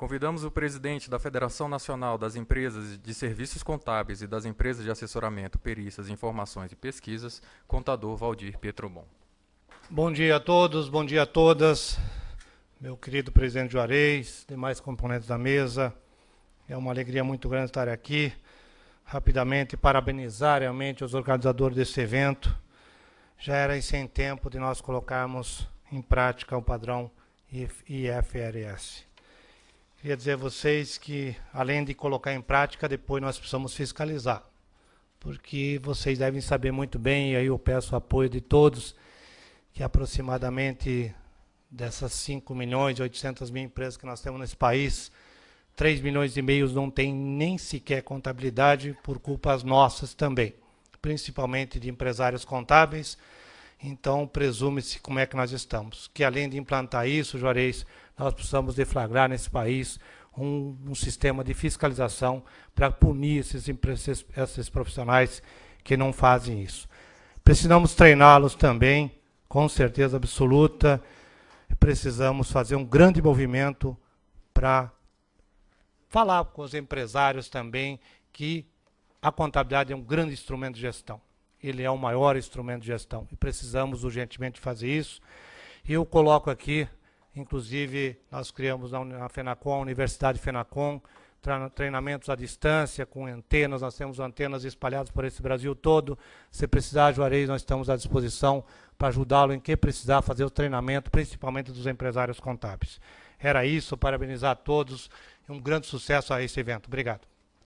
Convidamos o presidente da Federação Nacional das Empresas de Serviços Contábeis e das Empresas de Assessoramento, Perícias, Informações e Pesquisas, contador Valdir Pietrobon. Bom dia a todos, bom dia a todas. Meu querido presidente Juarez, demais componentes da mesa, é uma alegria muito grande estar aqui. Rapidamente, parabenizar realmente os organizadores desse evento. Já era em sem tempo de nós colocarmos em prática o padrão IFRS. Queria dizer a vocês que, além de colocar em prática, depois nós precisamos fiscalizar. Porque vocês devem saber muito bem, e aí eu peço o apoio de todos, que aproximadamente dessas 5 milhões e 800 mil empresas que nós temos nesse país, 3 milhões e meio não tem nem sequer contabilidade por culpas nossas também, principalmente de empresários contábeis, então, presume-se como é que nós estamos. Que além de implantar isso, Juarez, nós precisamos deflagrar nesse país um, um sistema de fiscalização para punir esses, esses, esses profissionais que não fazem isso. Precisamos treiná-los também, com certeza absoluta. Precisamos fazer um grande movimento para falar com os empresários também que a contabilidade é um grande instrumento de gestão ele é o maior instrumento de gestão e precisamos urgentemente fazer isso. E Eu coloco aqui, inclusive, nós criamos na FENACOM, a Universidade FENACOM, treinamentos à distância, com antenas, nós temos antenas espalhadas por esse Brasil todo. Se precisar, Juarez, nós estamos à disposição para ajudá-lo em que precisar fazer o treinamento, principalmente dos empresários contábeis. Era isso, parabenizar a todos, um grande sucesso a esse evento. Obrigado.